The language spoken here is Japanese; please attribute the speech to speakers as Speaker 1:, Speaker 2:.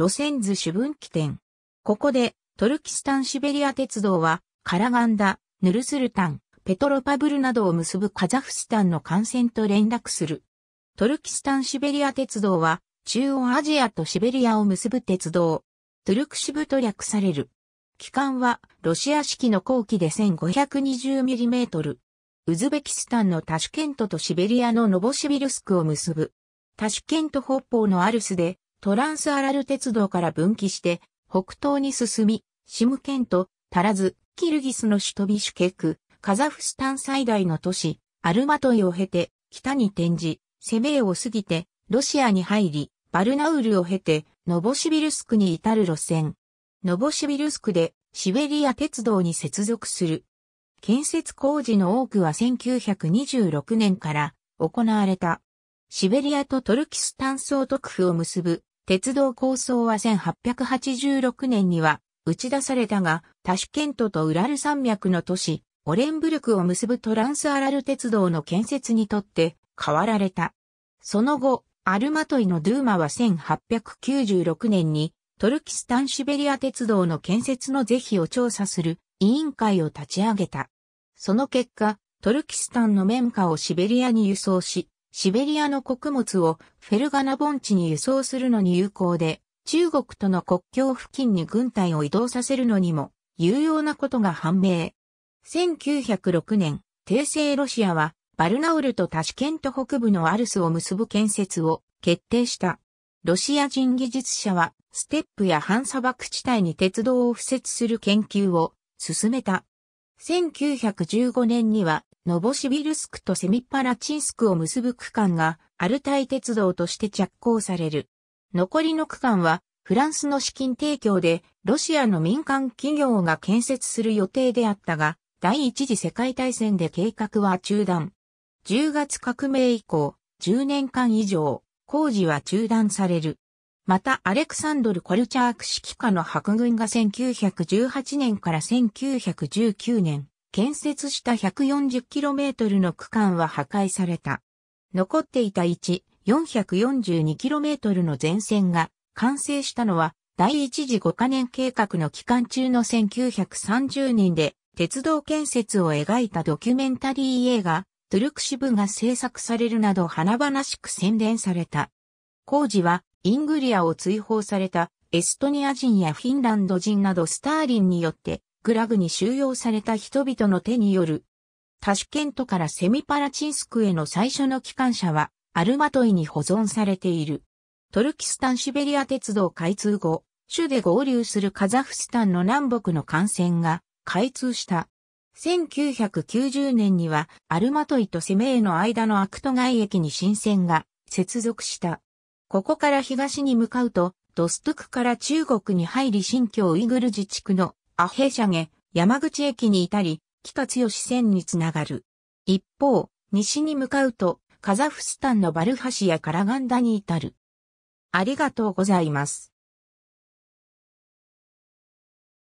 Speaker 1: 路線図主分岐点。ここで、トルキスタンシベリア鉄道は、カラガンダ、ヌルスルタン、ペトロパブルなどを結ぶカザフスタンの幹線と連絡する。トルキスタンシベリア鉄道は、中央アジアとシベリアを結ぶ鉄道。トゥルクシブと略される。期間は、ロシア式の後期で 1520mm。ウズベキスタンのタシュケントとシベリアのノボシビルスクを結ぶ。タシュケント北方のアルスで、トランスアラル鉄道から分岐して、北東に進み、シムケント、タラズ、キルギスの首都ビシュケク、カザフスタン最大の都市、アルマトイを経て、北に転じ、セベーを過ぎて、ロシアに入り、バルナウルを経て、ノボシビルスクに至る路線。ノボシビルスクで、シベリア鉄道に接続する。建設工事の多くは1926年から行われた。シベリアとトルキスタン総督府を結ぶ鉄道構想は1886年には打ち出されたが、タシュケントとウラル山脈の都市、オレンブルクを結ぶトランスアラル鉄道の建設にとって変わられた。その後、アルマトイのドゥーマは1896年にトルキスタンシベリア鉄道の建設の是非を調査する委員会を立ち上げた。その結果、トルキスタンの綿花をシベリアに輸送し、シベリアの穀物をフェルガナ盆地に輸送するのに有効で、中国との国境付近に軍隊を移動させるのにも有用なことが判明。1906年、帝政ロシアはバルナウルとタシケント北部のアルスを結ぶ建設を決定した。ロシア人技術者はステップや半砂漠地帯に鉄道を敷設する研究を進めた。1915年にはノボシビルスクとセミパラチンスクを結ぶ区間がアルタイ鉄道として着工される。残りの区間はフランスの資金提供でロシアの民間企業が建設する予定であったが、第一次世界大戦で計画は中断。10月革命以降、10年間以上、工事は中断される。また、アレクサンドル・コルチャーク指揮下の白軍が1918年から1919年、建設した 140km の区間は破壊された。残っていた 1442km の全線が完成したのは第一次5カ年計画の期間中の1930年で鉄道建設を描いたドキュメンタリー映画トゥルクシブが制作されるなど華々しく宣伝された。工事はイングリアを追放されたエストニア人やフィンランド人などスターリンによってグラグに収容された人々の手による。タシュケントからセミパラチンスクへの最初の機関車は、アルマトイに保存されている。トルキスタンシベリア鉄道開通後、州で合流するカザフスタンの南北の幹線が開通した。1990年にはアルマトイとセメーの間のアクト外駅に新線が接続した。ここから東に向かうと、ドストクから中国に入り新疆ウイグル自治区のアヘシャゲ、山口駅に至り、北強線につながる。一方、西に向かうと、カザフスタンのバルハシやカラガンダに至る。ありがとうございます。